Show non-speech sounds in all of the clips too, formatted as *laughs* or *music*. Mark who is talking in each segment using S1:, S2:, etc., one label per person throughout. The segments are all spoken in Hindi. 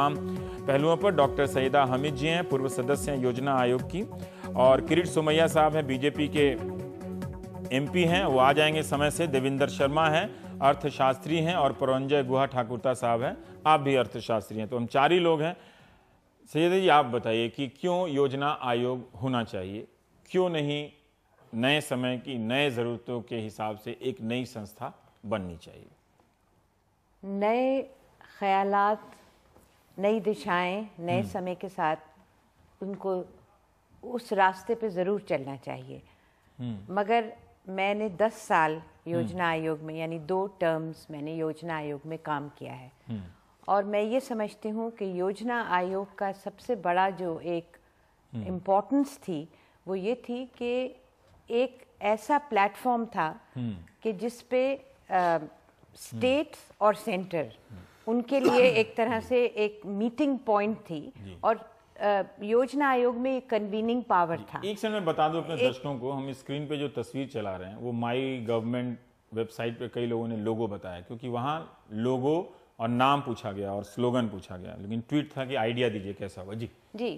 S1: तमाम पहलुओं पर डॉक्टर सईदा हमिद जी हैं पूर्व सदस्य हैं योजना आयोग की और किरीट सुमैया साहब हैं बीजेपी के एमपी हैं वो आ जाएंगे समय से देविंदर शर्मा हैं अर्थशास्त्री हैं और परंजय गुहा ठाकुरता साहब हैं आप भी अर्थशास्त्री हैं तो हम चार ही लोग हैं सैदा जी आप बताइए कि क्यों योजना आयोग होना चाहिए क्यों नहीं नए समय की नए ज़रूरतों के हिसाब से एक नई संस्था बननी चाहिए
S2: नए ख्यालात नई दिशाएं नए हम्म। समय के साथ उनको उस रास्ते पे ज़रूर चलना चाहिए हम्म। मगर मैंने दस साल हम्म। योजना आयोग में यानी दो टर्म्स मैंने योजना आयोग में काम किया है और मैं ये समझती हूँ कि योजना आयोग का सबसे बड़ा जो एक इम्पोर्टेंस थी वो ये थी कि एक ऐसा प्लेटफॉर्म था कि जिस पे स्टेट्स और सेंटर उनके लिए एक तरह से एक मीटिंग पॉइंट थी और योजना आयोग में कन्वीनिंग पावर था
S1: एक समय बता दो अपने दर्शकों को हम स्क्रीन पे जो तस्वीर चला रहे हैं वो माई गवर्नमेंट वेबसाइट पे कई लोगों ने लोगो बताया क्योंकि वहाँ लोगो और नाम पूछा गया और स्लोगन पूछा गया लेकिन ट्वीट था कि आइडिया दीजिए कैसा हुआ जी
S2: जी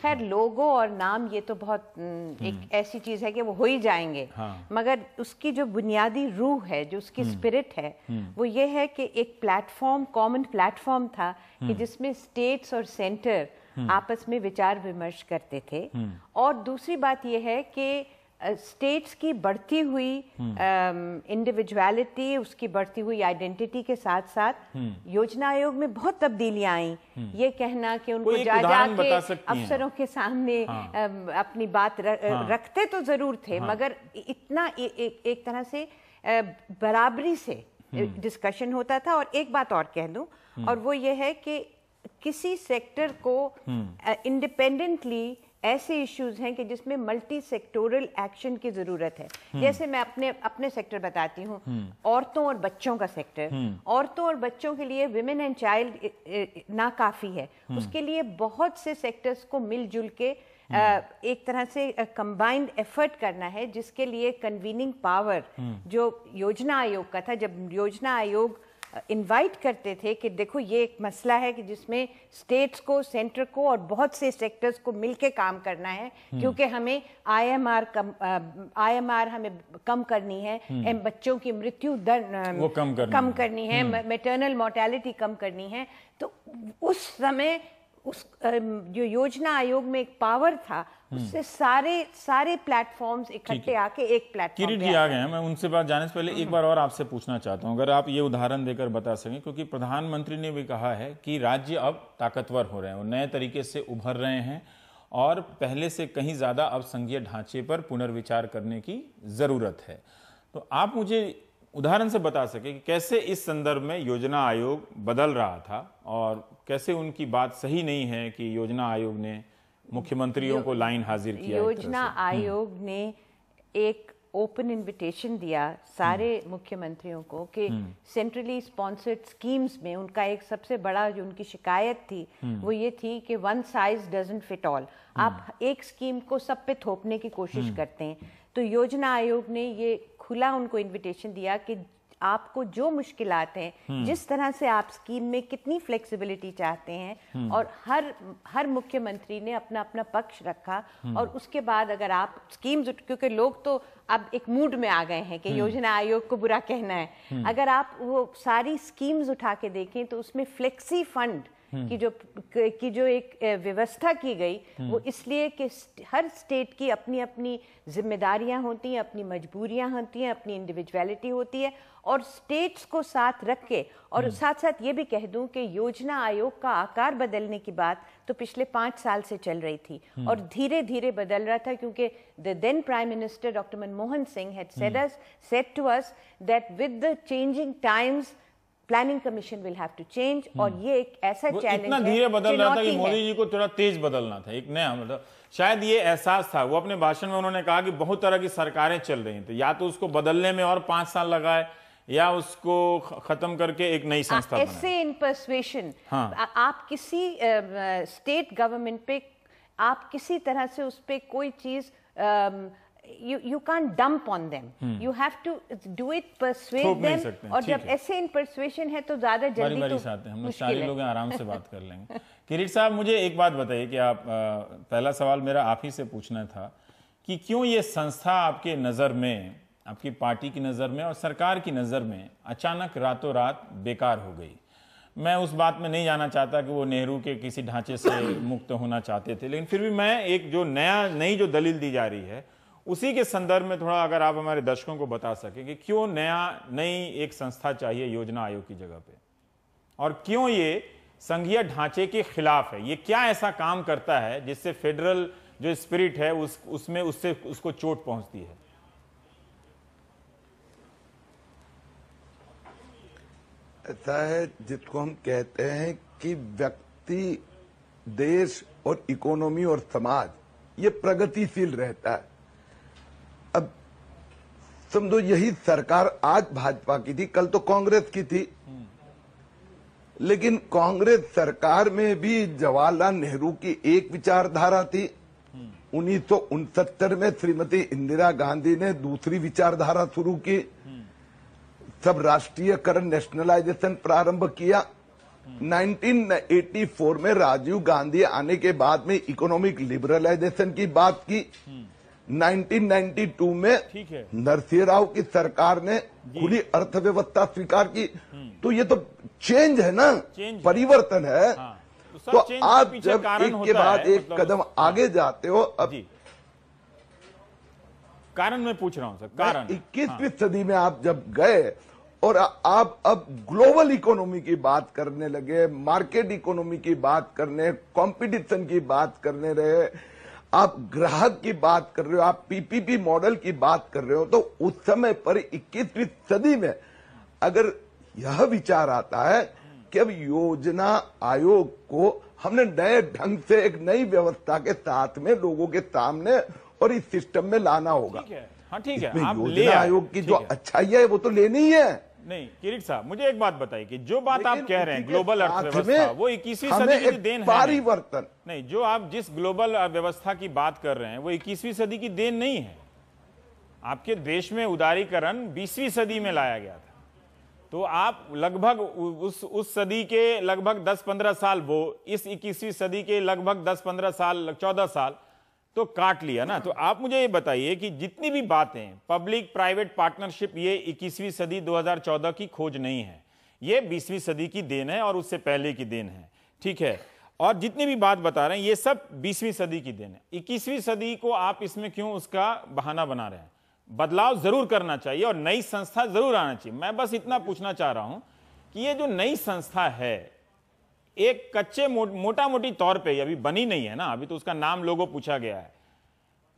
S2: खैर लोगो और नाम ये तो बहुत एक हम्म। ऐसी चीज है कि वो हो ही जाएंगे हाँ। मगर उसकी जो बुनियादी रूह है जो उसकी स्पिरिट हम्म। है हम्म। वो ये है कि एक प्लेटफॉर्म कॉमन प्लेटफॉर्म था कि जिसमें स्टेट्स और सेंटर आपस में विचार विमर्श करते थे और दूसरी बात यह है कि स्टेट्स की बढ़ती हुई इंडिविजुअलिटी हम्म। उसकी बढ़ती हुई आइडेंटिटी के साथ साथ हम्म। योजना आयोग में बहुत तब्दीलियां आई हम्म। ये कहना कि उनको जा जाके अफसरों के सामने हाँ। अपनी बात र, हाँ। रखते तो जरूर थे हाँ। मगर इतना ए, ए, एक तरह से बराबरी से डिस्कशन होता था और एक बात और कह दूं और वो ये है कि किसी सेक्टर को इंडिपेंडेंटली ऐसे इश्यूज हैं कि जिसमें मल्टी सेक्टोरल एक्शन की ज़रूरत है हम्म। जैसे मैं अपने अपने सेक्टर बताती हूँ हम्म। औरतों और बच्चों का सेक्टर हम्म। औरतों और बच्चों के लिए विमेन एंड चाइल्ड नाकाफ़ी है उसके लिए बहुत से सेक्टर्स को मिलजुल के एक तरह से कंबाइंड एफर्ट करना है जिसके लिए कन्वीनिंग पावर जो योजना आयोग का था जब योजना आयोग इनवाइट करते थे कि देखो ये एक मसला है कि जिसमें स्टेट्स को सेंटर को और बहुत से सेक्टर्स को मिलकर काम करना है हम्म। क्योंकि हमें आईएमआर कम आईएमआर हमें कम करनी है हम्म। एम बच्चों की मृत्यु दर वो कम करनी कम करनी है, है मेटर्नल मोर्टेलिटी कम करनी है तो उस समय उस जो योजना आयोग में एक पावर था हम्म। उससे सारे सारे प्लेटफॉर्म्स इकट्ठे आके एक प्लेटफॉर्म
S1: किरीट जी आ गए हैं मैं उनसे बात जाने से पहले एक हम्म। बार और आपसे पूछना चाहता हूं अगर आप ये उदाहरण देकर बता सकें क्योंकि प्रधानमंत्री ने भी कहा है कि राज्य अब ताकतवर हो रहे हैं और नए तरीके से उभर रहे हैं और पहले से कहीं ज़्यादा अब संघीय ढांचे पर पुनर्विचार करने की ज़रूरत है तो आप मुझे उदाहरण से बता सके कि कैसे इस संदर्भ में योजना आयोग बदल रहा था और कैसे उनकी बात सही नहीं है कि योजना आयोग ने मुख्यमंत्रियों को लाइन हाजिर किया योजना आयोग
S2: हम्म। ने एक ओपन इनविटेशन दिया सारे हम्म। मुख्यमंत्रियों को कि सेंट्रली स्पॉन्सर्ड स्कीम्स में उनका एक सबसे बड़ा जो उनकी शिकायत थी हम्म। वो ये थी कि one size doesn't fit all आप एक स्कीम को सब पे थोपने की कोशिश करते हैं तो योजना आयोग ने ये खुला उनको इनविटेशन दिया कि आपको जो मुश्किल हैं हम्म। जिस तरह से आप स्कीम में कितनी फ्लेक्सिबिलिटी चाहते हैं हम्म। और हर हर मुख्यमंत्री ने अपना अपना पक्ष रखा हम्म। और उसके बाद अगर आप स्कीम्स क्योंकि लोग तो अब एक मूड में आ गए हैं कि योजना आयोग को बुरा कहना है अगर आप वो सारी स्कीम्स उठा के देखें तो उसमें फ्लेक्सी फंड हम्म। कि जो की जो एक व्यवस्था की गई वो हम्म। इसलिए कि हर स्टेट की अपनी अपनी जिम्मेदारियां होती हैं अपनी मजबूरियां होती हैं अपनी इंडिविजुअलिटी होती है और स्टेट्स को साथ रख के और हम्म। साथ साथ ये भी कह दूं कि योजना आयोग का आकार बदलने की बात तो पिछले पाँच साल से चल रही थी और धीरे धीरे बदल रहा था क्योंकि the then prime minister doctor Manmohan Singh had said us said to us that with the changing times planning commission will have to change और hmm. ये एक ऐसा चैलेंज इतना धीरे बदल रहा था कि मोदी
S1: जी को थोड़ा तेज बदलना था एक नया मतलब शायद ये एहसास था वो अपने भाषण में उन्होंने कहा कि बहुत तरह की सरकारें चल रही थी तो या तो उसको बदलने में और पांच साल लगाए या उसको खत्म करके एक नई संस्था ऐसे
S2: इन परसुएशन हाँ। आप किसी स्टेट गवर्नमेंट पे आप किसी तरह से उस पर कोई चीज you you can't dump on them. Hmm. You have to do it persuade them. और जब ऐसे इन persuasion है तो ज्यादा जल्दी बारी
S1: तो हम सारे लोग आराम से बात कर लेंगे *laughs* किरीट साहब मुझे एक बात बताइए कि आप पहला सवाल मेरा आप ही से पूछना था कि क्यों ये संस्था आपके नज़र में आपकी पार्टी की नज़र में और सरकार की नज़र में अचानक रातों रात बेकार हो गई मैं उस बात में नहीं जाना चाहता कि वो नेहरू के किसी ढांचे से मुक्त होना चाहते थे लेकिन फिर भी मैं एक जो नया नई जो दलील दी जा रही है उसी के संदर्भ में थोड़ा अगर आप हमारे दर्शकों को बता सकें कि क्यों नया नई एक संस्था चाहिए योजना आयोग की जगह पे और क्यों ये संघीय ढांचे के खिलाफ है ये क्या ऐसा काम करता है जिससे फेडरल जो स्पिरिट है उस उसमें उससे उसको चोट पहुंचती है
S3: ऐसा है जिसको हम कहते हैं कि व्यक्ति देश और इकोनॉमी और समाज ये प्रगतिशील रहता है समझो यही सरकार आज भाजपा की थी कल तो कांग्रेस की थी लेकिन कांग्रेस सरकार में भी जवाहरलाल नेहरू की एक विचारधारा थी उन्नीस में श्रीमती इंदिरा गांधी ने दूसरी विचारधारा शुरू की सब राष्ट्रीयकरण नेशनलाइजेशन प्रारंभ किया 1984 में राजीव गांधी आने के बाद में इकोनॉमिक लिबरलाइजेशन की बात की 1992 में नरसिंह राव की सरकार ने खुली अर्थव्यवस्था स्वीकार की तो ये तो चेंज है ना चेंज परिवर्तन है हाँ। तो, तो आप जब एक के बाद एक मतलब कदम आगे जाते हो अब
S1: कारण मैं पूछ रहा हूं सर कारण इक्कीसवीं
S3: हाँ। सदी में आप जब गए और आप अब ग्लोबल इकोनॉमी की बात करने लगे मार्केट इकोनॉमी की बात करने कंपटीशन की बात करने रहे आप ग्राहक की बात कर रहे हो आप पीपीपी मॉडल की बात कर रहे हो तो उस समय पर 21वीं सदी में अगर यह विचार आता है कि अब योजना आयोग को हमने नए ढंग से एक नई व्यवस्था के साथ में लोगों के सामने और इस सिस्टम में लाना होगा ठीक है,
S1: हाँ ठीक है आप योजना आयोग की जो
S3: अच्छाई है वो तो लेनी ही है
S1: नहीं किरीट साहब मुझे एक बात बताइए कि जो बात आप कह रहे हैं ग्लोबल अर्थव्यवस्था वो इक्कीसवीं सदी की देन है नहीं जो आप जिस ग्लोबल अर्थव्यवस्था की बात कर रहे हैं वो इक्कीसवीं सदी की देन नहीं है आपके देश में उदारीकरण बीसवीं सदी में लाया गया था तो आप लगभग उस उस सदी के लगभग 10-15 साल वो इस 21वीं सदी के लगभग 10-15 साल 14 साल तो काट लिया ना तो आप मुझे ये बताइए कि जितनी भी बातें पब्लिक प्राइवेट पार्टनरशिप ये 21वीं सदी 2014 की खोज नहीं है ये 20वीं सदी की देन है और उससे पहले की देन है ठीक है और जितनी भी बात बता रहे हैं ये सब 20वीं सदी की देन है 21वीं सदी को आप इसमें क्यों उसका बहाना बना रहे हैं बदलाव जरूर करना चाहिए और नई संस्था जरूर आना चाहिए मैं बस इतना पूछना चाह रहा हूं कि ये जो नई संस्था है एक कच्चे मो, मोटा मोटी तौर पे अभी बनी नहीं है ना अभी तो उसका नाम लोगों पूछा गया है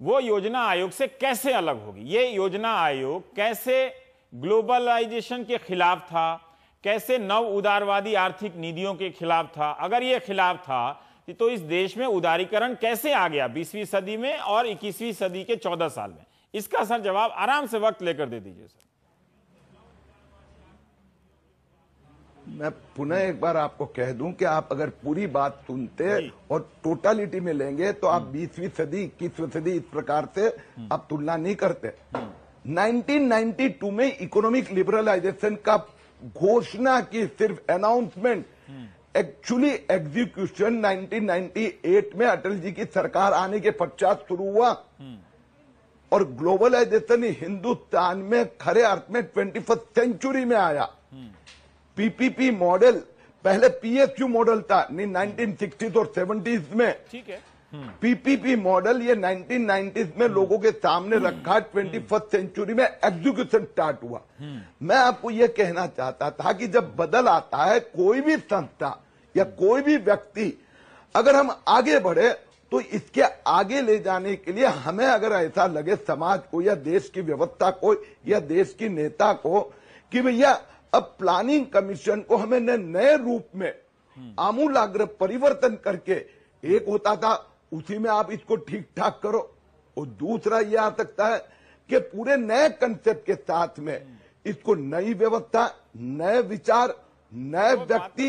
S1: वो योजना आयोग से कैसे अलग होगी ये योजना आयोग कैसे ग्लोबलाइजेशन के खिलाफ था कैसे नव उदारवादी आर्थिक नीतियों के खिलाफ था अगर ये खिलाफ था तो इस देश में उदारीकरण कैसे आ गया बीसवीं सदी में और इक्कीसवीं सदी के चौदह साल में इसका सर जवाब आराम से वक्त लेकर दे दीजिए सर
S3: मैं पुनः एक बार आपको कह दूं कि आप अगर पूरी बात सुनते और टोटालिटी में लेंगे तो आप हम्म। बीसवीं सदी इक्कीसवीं सदी इस प्रकार से हम्म। आप तुलना नहीं करते 1992 हम्म। में इकोनॉमिक लिबरलाइजेशन का घोषणा की सिर्फ अनाउंसमेंट एक्चुअली एग्जीक्यूशन 1998 में अटल जी की सरकार आने के पश्चात शुरू हुआ और ग्लोबलाइजेशन हिंदुस्तान में खरे अर्थ में ट्वेंटी सेंचुरी में आया पीपीपी मॉडल पहले पीएसयू मॉडल था नाइनटीन सिक्सटीज और सेवेंटीज में ठीक है पीपीपी हम्म। मॉडल ये 1990s में हम्म। लोगों के सामने हम्म। रखा ट्वेंटी फर्स्ट सेंचुरी में एग्जीक्यूशन स्टार्ट हुआ मैं आपको ये कहना चाहता था कि जब बदल आता है कोई भी संस्था या कोई भी व्यक्ति अगर हम आगे बढ़े तो इसके आगे ले जाने के लिए हमें अगर ऐसा लगे समाज को या देश की व्यवस्था को या देश की नेता को कि भैया अब प्लानिंग कमीशन को हमें नए रूप में आमूलाग्र परिवर्तन करके एक होता था उसी में आप इसको ठीक ठाक करो और दूसरा यह आ सकता है कि पूरे नए कंसेप्ट के साथ में इसको नई व्यवस्था नए विचार नए तो तो व्यक्ति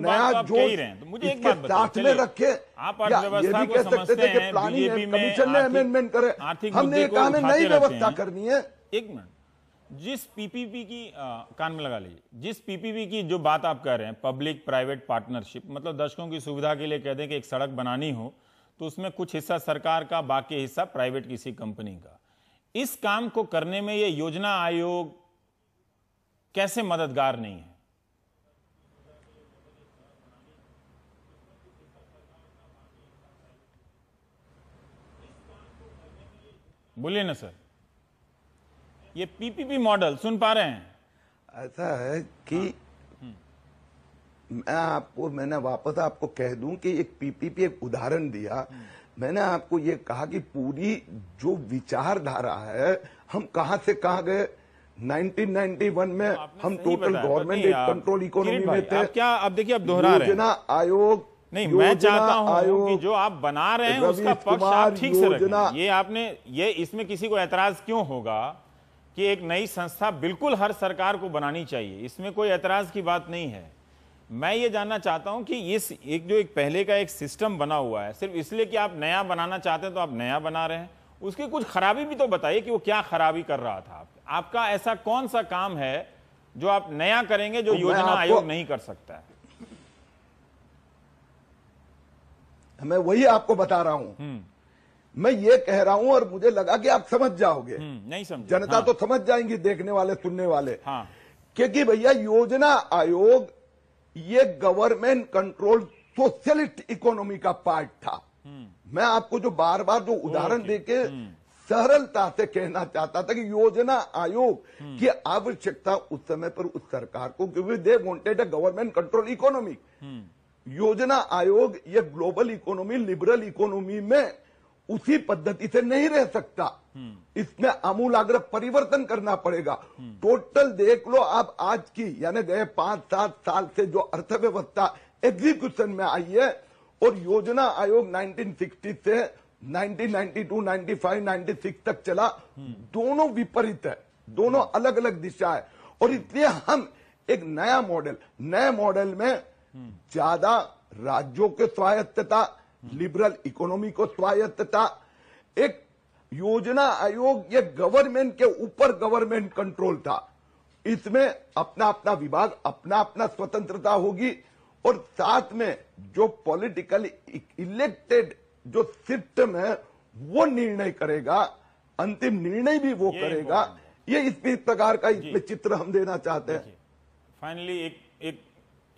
S3: नया तो जोश तो मुझे साथ में रखे आप ये भी कह सकते थे कि प्लानिंग कमीशन ने अमेंडमेंट करे हमने कहा नई व्यवस्था
S1: करनी है एक मिनट जिस पीपीपी की आ, कान में लगा लीजिए जिस पीपीपी की जो बात आप कह रहे हैं पब्लिक प्राइवेट पार्टनरशिप मतलब दर्शकों की सुविधा के लिए कह दें कि एक सड़क बनानी हो तो उसमें कुछ हिस्सा सरकार का बाकी हिस्सा प्राइवेट किसी कंपनी का इस काम को करने में ये योजना आयोग कैसे मददगार नहीं है बोलिए ना सर ये पीपीपी मॉडल सुन पा रहे हैं ऐसा
S3: है कि मैं आपको मैंने वापस आपको कह दूं कि एक पीपीपी एक उदाहरण दिया मैंने आपको ये कहा कि पूरी जो विचारधारा है हम कहां से कहा गए 1991 में हम टोटल गवर्नमेंट एक कंट्रोल इकोनॉमी में थे क्या आप देखिए आप दोहरा रहे हैं
S1: आयोग नहीं मैं चाहता हूं कि जो आप बना रहे हैं उसका पक्ष आप ठीक से रखें ये आपने ये इसमें किसी को एतराज क्यों होगा कि एक नई संस्था बिल्कुल हर सरकार को बनानी चाहिए इसमें कोई एतराज़ की बात नहीं है मैं ये जानना चाहता हूँ कि इस एक जो एक पहले का एक सिस्टम बना हुआ है सिर्फ इसलिए कि आप नया बनाना चाहते हैं तो आप नया बना रहे हैं उसकी कुछ खराबी भी तो बताइए कि वो क्या खराबी कर रहा था आपका ऐसा कौन सा काम है जो आप नया करेंगे जो तो योजना आयोग नहीं कर सकता है
S3: मैं वही आपको बता रहा हूं हम्म। मैं ये कह रहा हूं और मुझे लगा कि आप समझ जाओगे हम्म, नहीं समझ जनता हाँ। तो समझ जाएंगी देखने वाले सुनने वाले हाँ। क्योंकि भैया योजना आयोग ये गवर्नमेंट कंट्रोल सोशलिस्ट इकोनॉमी का पार्ट था हम्म। मैं आपको जो बार बार जो उदाहरण देके हम्म। सरलता से कहना चाहता था कि योजना आयोग की आवश्यकता उस समय पर उस सरकार को क्योंकि they wanted a government control economy योजना आयोग ये ग्लोबल इकोनॉमी लिबरल इकोनॉमी में उसी पद्धति से नहीं रह सकता हम्म। इसमें आमूलाग्र परिवर्तन करना पड़ेगा हम्म। टोटल देख लो आप आज की यानी गए पांच सात साल से जो अर्थव्यवस्था एग्जीक्यूशन में आई है और योजना आयोग 1960 से 1992, 95, 96 तक चला हम्म। दोनों विपरीत है दोनों अलग अलग दिशा है और इसलिए हम एक नया मॉडल नए मॉडल में ज्यादा राज्यों के स्वायत्तता लिबरल इकोनॉमी को स्वायत्तता एक योजना आयोग ये गवर्नमेंट के ऊपर गवर्नमेंट कंट्रोल था इसमें अपना अपना विभाग अपना अपना स्वतंत्रता होगी और साथ में जो पॉलिटिकल इलेक्टेड जो सिस्टम है वो निर्णय करेगा अंतिम निर्णय भी वो करेगा ये इस प्रकार का इसमें चित्र हम देना चाहते हैं
S1: फाइनली एक एक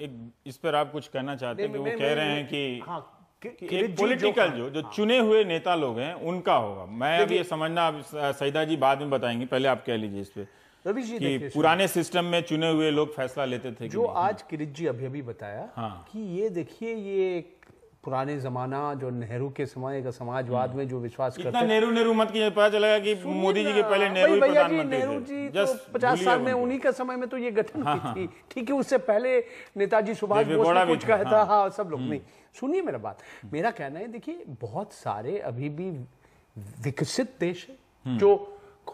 S1: एक इस पर आप कुछ कहना चाहते हैं कि वो कह रहे हैं कि हाँ
S4: पॉलिटिकल
S1: जो जो हाँ। चुने हुए नेता लोग हैं उनका होगा मैं अभी ये समझना सईदा जी बाद में बताएंगे पहले आप कह लीजिए इस पे
S4: रवि जी कि पुराने
S1: सिस्टम में चुने हुए लोग फैसला लेते थे जो
S5: आज किरित जी अभी अभी बताया हाँ। कि ये देखिए ये एक पुराने जमाना जो नेहरू के समय का समाजवाद हम्म। में जो विश्वास करते नेहरू
S1: नेहरू मत की पता
S5: चला कि मोदी जी के पहले नेहरू जी नेहरू जी तो पचास साल में उन्हीं के समय में तो ये गठन हुई हाँ। थी ठीक है उससे पहले नेताजी सुभाष बोस ने कुछ कहता हाँ।, हाँ सब लोग हम्म। नहीं सुनिए मेरा बात हम्म। मेरा कहना है देखिए बहुत सारे अभी भी विकसित देश है जो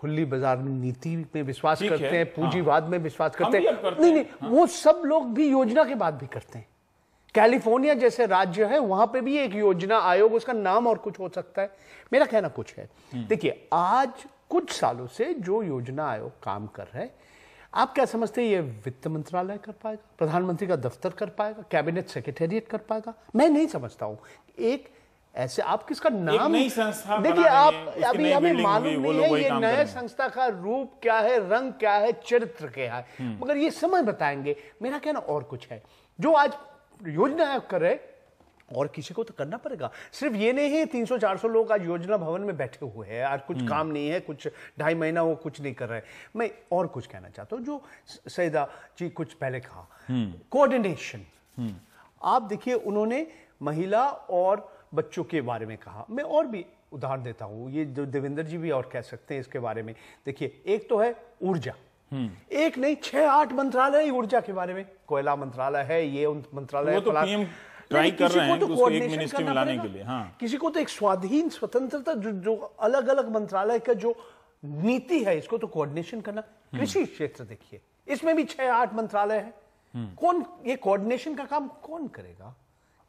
S5: खुली बाजार में नीति में विश्वास करते हैं हाँ। पूंजीवाद में विश्वास करते हैं नहीं नहीं वो सब लोग भी योजना के बाद भी करते हैं कैलिफोर्निया जैसे राज्य है वहां पे भी एक योजना आयोग उसका नाम और कुछ हो सकता है मेरा कहना कुछ है हम्म। देखिए आज कुछ सालों से जो योजना आयोग काम कर रहा है आप क्या समझते हैं ये वित्त मंत्रालय कर पाएगा प्रधानमंत्री का दफ्तर कर पाएगा कैबिनेट सेक्रेटेरिएट कर पाएगा मैं नहीं समझता हूं एक ऐसे आप किसका नाम देखिए आप अभी हमें मालूम नहीं है ये नए संस्था का रूप क्या है रंग क्या है चरित्र क्या है हम्म। मगर ये समझ बताएंगे मेरा कहना और कुछ है जो आज योजना आयोग करे और किसी को तो करना पड़ेगा सिर्फ ये नहीं है चार सौ लोग आज योजना भवन में बैठे हुए हैं आज कुछ हम्म। काम नहीं है कुछ ढाई महीना वो कुछ नहीं कर रहे मैं और कुछ कहना चाहता हूँ जो सैदा जी कुछ पहले कहा कोऑर्डिनेशन हम्म। हम्म। आप देखिए उन्होंने महिला और बच्चों के बारे में कहा मैं और भी उदाहरण देता हूँ ये जो देवेंद्र जी भी और कह सकते हैं इसके बारे में देखिए एक तो है ऊर्जा एक नहीं छह आठ मंत्रालय ऊर्जा के बारे में कोयला मंत्रालय है ये मंत्रालय तो ट्राई कर रहे हैं तो उसको एक मिनिस्ट्री मिलाने के लिए हाँ। किसी को तो एक स्वाधीन स्वतंत्रता जो, जो अलग अलग मंत्रालय का जो नीति है इसको तो कोऑर्डिनेशन करना हम्म। कृषि क्षेत्र देखिए इसमें भी छह आठ मंत्रालय है हम्म। कौन ये कोऑर्डिनेशन का काम कौन करेगा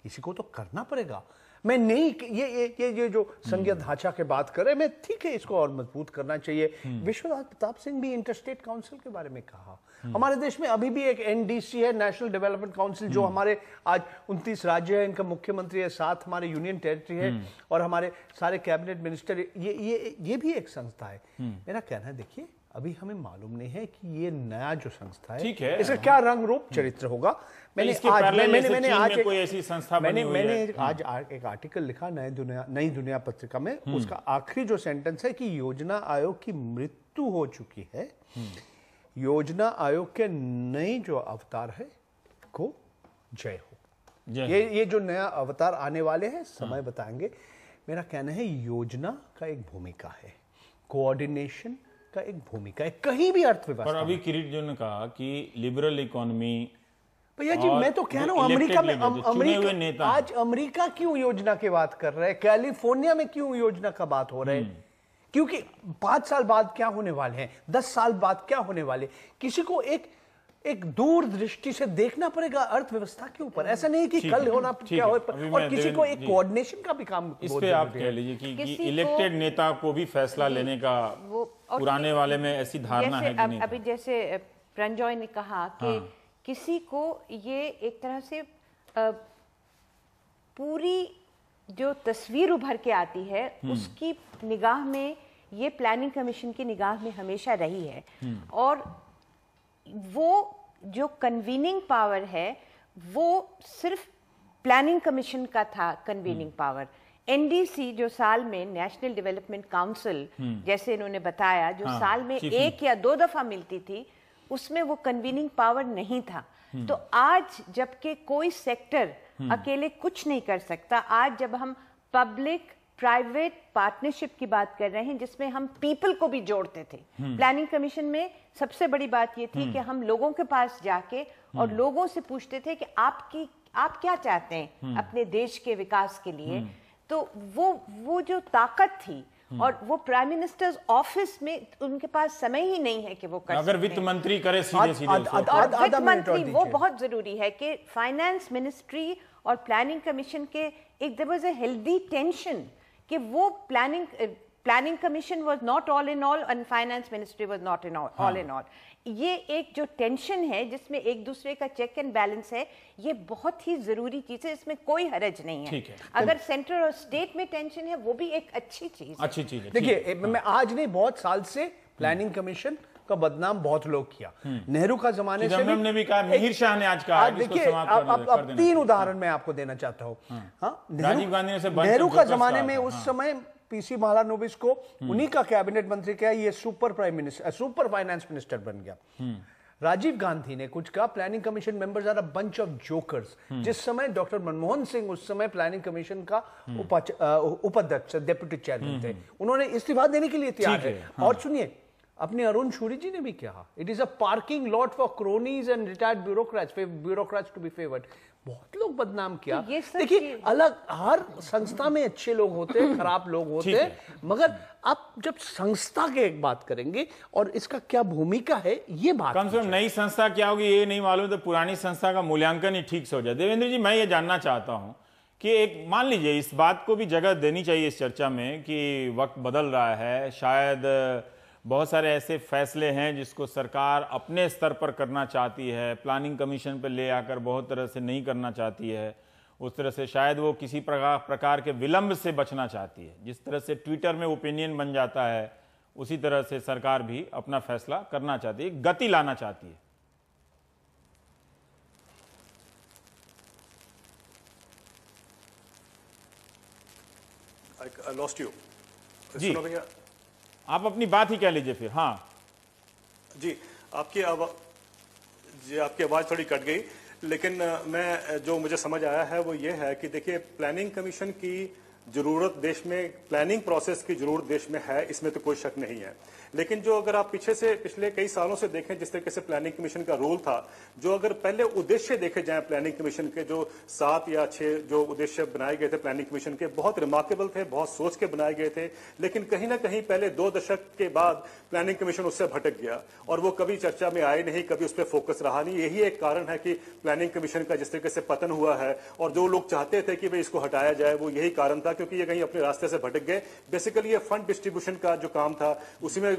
S5: किसी को तो करना पड़ेगा मैं नहीं ये ये ये, ये जो संघीय ढांचा के बात करें मैं ठीक है इसको और मजबूत करना चाहिए हम्म। विश्वनाथ प्रताप सिंह भी इंटरस्टेट काउंसिल के बारे में कहा हमारे देश में अभी भी एक एनडीसी है नेशनल डेवलपमेंट काउंसिल जो हम्म। हमारे आज उनतीस राज्य है इनका मुख्यमंत्री है साथ हमारे यूनियन टेरिटरी है हम्म। और हमारे सारे कैबिनेट मिनिस्टर ये ये ये भी एक संस्था है मेरा कहना है देखिए अभी हमें मालूम नहीं है कि ये नया जो संस्था है ठीक है इसका क्या रंग रूप चरित्र होगा तो मैंने आज मैंने आज एक, संस्था मैंने आज हम्म। एक आर्टिकल लिखा दुनिया नई दुनिया पत्रिका में हम्म। उसका आखिरी जो सेंटेंस है कि योजना आयोग की मृत्यु हो चुकी है
S4: हम्म।
S5: योजना आयोग के नई जो अवतार है को जय हो ये ये जो नया अवतार आने वाले हैं हाँ। समय बताएंगे मेरा कहना है योजना का एक भूमिका है कोऑर्डिनेशन का एक भूमिका है कहीं भी अर्थव्यवस्था पर अभी
S1: किरीट जी ने कहा कि लिबरल इकोनॉमी भैया जी मैं तो कह रहा हूँ तो अमेरिका में तो अमेरिका आज
S5: अमेरिका क्यों योजना की बात कर रहे हैं कैलिफोर्निया में क्यों योजना का बात हो रहा है हम्म। क्योंकि पांच साल बाद क्या होने वाले हैं दस साल बाद क्या होने वाले किसी को एक एक दूर दृष्टि से देखना पड़ेगा अर्थव्यवस्था के ऊपर ऐसा नहीं कि कल होना क्या हो और किसी को एक कोऑर्डिनेशन का भी काम इस पे आप
S1: कह लीजिए कि, इलेक्टेड नेता को भी फैसला लेने का पुराने वाले में ऐसी धारणा है अभी
S2: जैसे प्रंजॉय ने कहा कि हाँ। किसी को ये एक तरह से पूरी जो तस्वीर उभर के आती है हम्म। उसकी निगाह में ये प्लानिंग कमीशन की निगाह में हमेशा रही है हम्म। और वो जो कन्वीनिंग पावर है वो सिर्फ प्लानिंग कमीशन का था कन्वीनिंग पावर एनडीसी जो साल में नेशनल डेवलपमेंट काउंसिल जैसे इन्होंने बताया जो हाँ, साल में एक या दो दफा मिलती थी उसमें वो कन्वीनिंग पावर नहीं था हम्म। तो आज जबकि कोई सेक्टर हम्म। अकेले कुछ नहीं कर सकता आज जब हम पब्लिक प्राइवेट पार्टनरशिप की बात कर रहे हैं जिसमें हम पीपल को भी जोड़ते थे प्लानिंग हम्म। कमीशन में सबसे बड़ी बात यह थी कि हम लोगों के पास जाके और लोगों से पूछते थे कि आपकी आप क्या चाहते हैं अपने देश के विकास के लिए तो वो वो जो ताकत थी हम्म। और वो प्राइम मिनिस्टर्स ऑफिस में उनके पास समय ही नहीं है कि वो कर अगर वित्त मंत्री करे सीधे सीधे और वित्त मंत्री वो बहुत जरूरी है कि फाइनेंस मिनिस्ट्री और प्लानिंग कमीशन के एक there was a healthy tension कि वो planning planning commission was not all in all and finance ministry was not in all in all ये एक जो टेंशन है जिसमें एक दूसरे का चेक एंड बैलेंस है ये बहुत ही जरूरी चीज है इसमें कोई हरज नहीं है, है अगर सेंटर और स्टेट में टेंशन है वो भी एक अच्छी चीज अच्छी चीज देखिए मैं हाँ। आज
S5: नहीं बहुत साल से प्लानिंग कमीशन का बदनाम बहुत लोग किया हम्म। नेहरू का जमाने से भी, ने भी कहा मिहिर शाह ने आज कहा हाँ, देखिए तीन उदाहरण मैं आपको देना चाहता हूँ हाँ। नेहरू का जमाने में उस समय पीसी मालानोबिस को हम्म। उन्हीं का कैबिनेट मंत्री क्या ये super prime minister super finance minister बन गया हम्म। राजीव गांधी ने कुछ कहा planning commission members are a bunch of jokers हम्म। जिस समय डॉक्टर मनमोहन सिंह उस समय प्लानिंग कमीशन का उपाध्यक्ष डेप्यूटी चेयरमैन थे उन्होंने इस्तीफा देने के लिए तैयार है हाँ। और सुनिए अपने अरुण शूरी जी ने भी कहा it is a parking lot for cronies and retired bureaucrats bureaucrats to be favoured बहुत लोग बदनाम किया देखिए अलग हर संस्था में अच्छे लोग होते हैं खराब लोग होते हैं मगर आप जब संस्था
S1: के एक बात करेंगे और इसका क्या भूमिका है ये बात कम से कम नई संस्था क्या होगी ये नहीं मालूम तो पुरानी संस्था का मूल्यांकन ही ठीक से हो जाए देवेंद्र जी मैं ये जानना चाहता हूँ कि एक मान लीजिए इस बात को भी जगह देनी चाहिए इस चर्चा में कि वक्त बदल रहा है शायद बहुत सारे ऐसे फैसले हैं जिसको सरकार अपने स्तर पर करना चाहती है प्लानिंग कमीशन पर ले आकर बहुत तरह से नहीं करना चाहती है उस तरह से शायद वो किसी प्रकार प्रकार के विलंब से बचना चाहती है जिस तरह से ट्विटर में ओपिनियन बन जाता है उसी तरह से सरकार भी अपना फैसला करना चाहती है गति लाना चाहती है
S4: I, I lost you. जी
S1: आप अपनी बात ही कह लीजिए फिर हाँ
S4: जी आपकी आवाज जी आपकी आवाज थोड़ी कट गई लेकिन मैं जो मुझे समझ आया है वो ये है कि देखिए प्लानिंग कमीशन की जरूरत देश में प्लानिंग प्रोसेस की जरूरत देश में है इसमें तो कोई शक नहीं है लेकिन जो अगर आप पीछे से पिछले कई सालों से देखें जिस तरीके से प्लानिंग कमीशन का रोल था जो अगर पहले उद्देश्य देखे जाए प्लानिंग कमीशन के जो सात या छह जो उद्देश्य बनाए गए थे प्लानिंग कमीशन के बहुत रिमार्केबल थे बहुत सोच के बनाए गए थे लेकिन कहीं ना कहीं पहले दो दशक के बाद प्लानिंग कमीशन उससे भटक गया और वो कभी चर्चा में आए नहीं कभी उस पर फोकस रहा नहीं यही एक कारण है कि प्लानिंग कमीशन का जिस तरीके से पतन हुआ है और जो लोग चाहते थे कि भाई इसको हटाया जाए वो यही कारण था था क्योंकि ये कहीं अपने रास्ते से भटक गए बेसिकली ये फंड डिस्ट्रीब्यूशन का जो काम था उसी में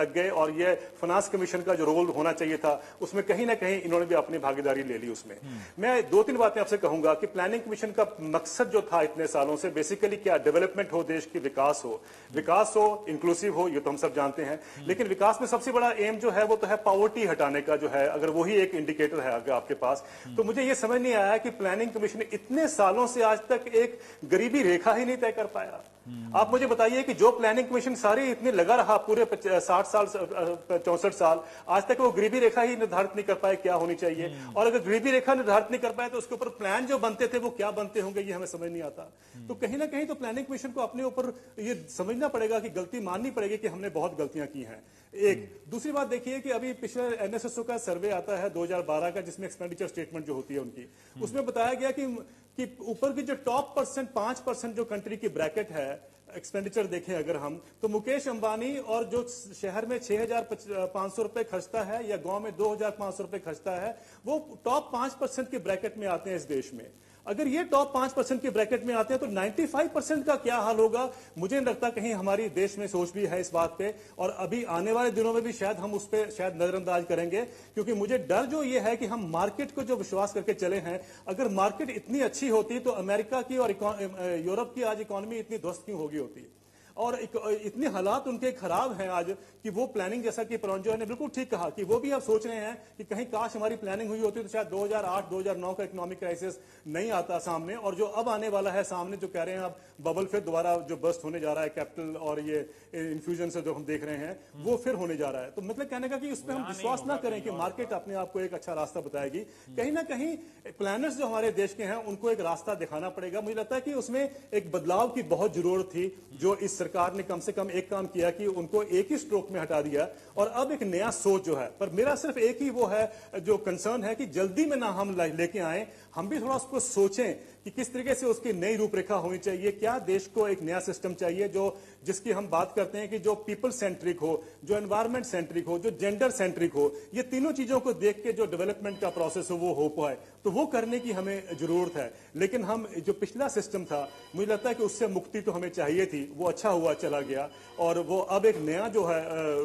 S4: लग गए और ये फाइनेंस कमीशन का जो रोल होना चाहिए था उसमें कहीं ना कहीं इन्होंने भी अपनी भागीदारी ले ली उसमें हम्म। मैं दो तीन बातें आपसे कहूंगा कि प्लानिंग कमीशन का मकसद जो था इतने सालों से बेसिकली क्या डेवलपमेंट हो देश की विकास हो विकास हो इंक्लूसिव हो ये तो हम सब जानते हैं हम्म। लेकिन विकास में सबसे बड़ा एम जो है वो तो है पॉवर्टी हटाने का जो है अगर वही एक इंडिकेटर है अगर आपके पास हम्म। तो मुझे ये समझ नहीं आया कि प्लानिंग कमीशन इतने सालों से आज तक एक गरीबी रेखा ही नहीं तय कर पाया आप मुझे बताइए कि जो प्लानिंग कमीशन सारे इतने लगा रहा पूरे साठ साल चौसठ साल आज तक वो गरीबी रेखा ही निर्धारित नहीं कर पाए क्या होनी चाहिए हम्म। और अगर गरीबी रेखा निर्धारित नहीं कर पाए तो उसके ऊपर प्लान जो बनते थे वो क्या बनते होंगे ये हमें समझ नहीं आता हम्म। तो कहीं ना कहीं तो प्लानिंग कमीशन को अपने ऊपर ये समझना पड़ेगा कि गलती माननी पड़ेगी कि हमने बहुत गलतियां की हैं एक हम्म। दूसरी बात देखिए कि अभी पिछले एनएसएसओ का सर्वे आता है 2012 का जिसमें एक्सपेंडिचर स्टेटमेंट जो होती है उनकी उसमें बताया गया कि कि ऊपर की जो टॉप परसेंट पांच परसेंट जो कंट्री की ब्रैकेट है एक्सपेंडिचर देखें अगर हम तो मुकेश अंबानी और जो शहर में छह हजार पांच सौ रुपए खर्चता है या गांव में दो हजार पांच सौ रुपए खर्चता है वो टॉप पांच परसेंट के ब्रैकेट में आते हैं इस देश में अगर ये टॉप पांच परसेंट के ब्रैकेट में आते हैं तो 95 परसेंट का क्या हाल होगा मुझे नहीं लगता कहीं हमारी देश में सोच भी है इस बात पे और अभी आने वाले दिनों में भी शायद हम उस पर शायद नजरअंदाज करेंगे क्योंकि मुझे डर जो ये है कि हम मार्केट को जो विश्वास करके चले हैं अगर मार्केट इतनी अच्छी होती तो अमेरिका की और यूरोप की आज इकोनॉमी इतनी ध्वस्त क्यों होगी होती है और इतने हालात उनके खराब हैं आज कि वो प्लानिंग जैसा कि परंजो ने बिल्कुल ठीक कहा कि वो भी अब सोच रहे हैं कि कहीं काश हमारी प्लानिंग हुई होती तो शायद 2008 2009 का इकोनॉमिक क्राइसिस नहीं आता सामने और जो अब आने वाला है सामने जो कह रहे हैं अब बबल फिर दोबारा जो बस्ट होने जा रहा है कैपिटल और ये इन्फ्यूजन से जो हम देख रहे हैं वो हम्म। फिर होने जा रहा है तो मतलब कहने का कि उस पर हम विश्वास ना करें कि मार्केट अपने आप को एक अच्छा रास्ता बताएगी हम्म। कहीं ना कहीं प्लानर्स जो हमारे देश के हैं उनको एक रास्ता दिखाना पड़ेगा मुझे लगता है कि उसमें एक बदलाव की बहुत जरूरत थी जो इस सरकार ने कम से कम एक काम किया कि उनको एक ही स्ट्रोक में हटा दिया और अब एक नया सोच जो है पर मेरा सिर्फ एक ही वो है जो कंसर्न है कि जल्दी में ना हम लेके आए हम भी थोड़ा उसको सोचें कि किस तरीके से उसकी नई रूपरेखा होनी चाहिए क्या देश को एक नया सिस्टम चाहिए जो जिसकी हम बात करते हैं कि जो पीपल सेंट्रिक हो जो एनवायरमेंट सेंट्रिक हो जो जेंडर सेंट्रिक हो ये तीनों चीजों को देख के जो डेवलपमेंट का प्रोसेस हो वो हो पाए तो वो करने की हमें जरूरत है लेकिन हम जो पिछला सिस्टम था मुझे लगता है कि उससे मुक्ति तो हमें चाहिए थी वो अच्छा हुआ चला गया और वो अब एक नया जो है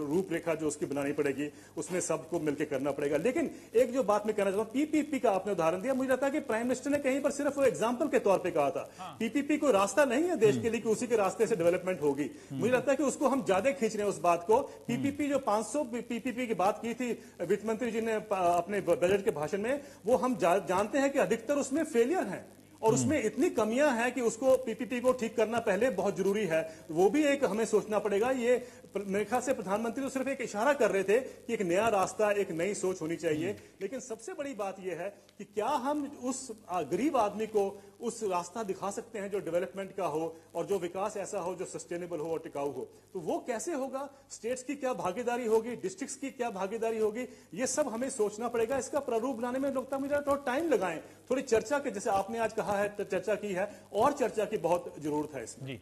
S4: रूपरेखा जो उसकी बनानी पड़ेगी उसमें सबको मिलकर करना पड़ेगा लेकिन एक जो बात मैं कहना चाहता हूँ पीपीपी का आपने उदाहरण दिया मुझे लगता है कि प्राइम मिनिस्टर ने कहीं पर सिर्फ एग्जाम एग्जाम्पल के तौर पर कहा था पीपीपी हाँ। कोई रास्ता नहीं है देश के लिए कि उसी के रास्ते से डेवलपमेंट होगी हम्म। मुझे लगता है कि उसको हम ज्यादा खींच रहे हैं उस बात को पीपीपी हम्म। जो 500 पीपीपी की बात की थी वित्त मंत्री जी ने अपने बजट के भाषण में वो हम जा, जानते हैं कि अधिकतर उसमें फेलियर है और हम्म। उसमें इतनी कमियां हैं कि उसको पीपीपी को ठीक करना पहले बहुत जरूरी है वो भी एक हमें सोचना पड़ेगा ये मेरे ख्याल से प्रधानमंत्री तो सिर्फ एक इशारा कर रहे थे कि एक नया रास्ता एक नई सोच होनी चाहिए लेकिन सबसे बड़ी बात यह है कि क्या हम उस गरीब आदमी को उस रास्ता दिखा सकते हैं जो डेवलपमेंट का हो और जो विकास ऐसा हो जो सस्टेनेबल हो और टिकाऊ हो तो वो कैसे होगा स्टेट्स की क्या भागीदारी होगी डिस्ट्रिक्ट की क्या भागीदारी होगी ये सब हमें सोचना पड़ेगा इसका प्रारूप बनाने में लोग मुझे थोड़ा टाइम लगाएं थोड़ी चर्चा के जैसे आपने आज कहा है चर्चा की है और चर्चा की बहुत जरूरत है इसमें जी